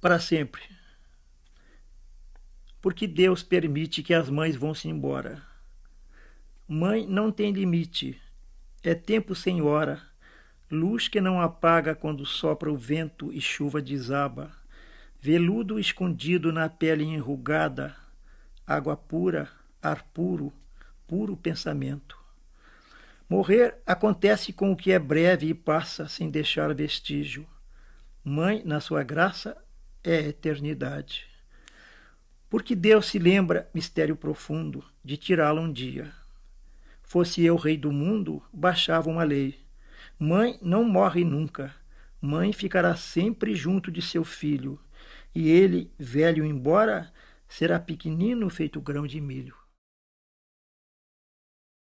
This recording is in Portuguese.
para sempre. Porque Deus permite que as mães vão se embora. Mãe não tem limite, é tempo sem hora, luz que não apaga quando sopra o vento e chuva desaba, veludo escondido na pele enrugada, água pura, ar puro, puro pensamento. Morrer acontece com o que é breve e passa sem deixar vestígio. Mãe, na sua graça, é eternidade. Porque Deus se lembra, mistério profundo, de tirá-la um dia. Fosse eu rei do mundo, baixava uma lei. Mãe não morre nunca. Mãe ficará sempre junto de seu filho. E ele, velho embora, será pequenino feito grão de milho.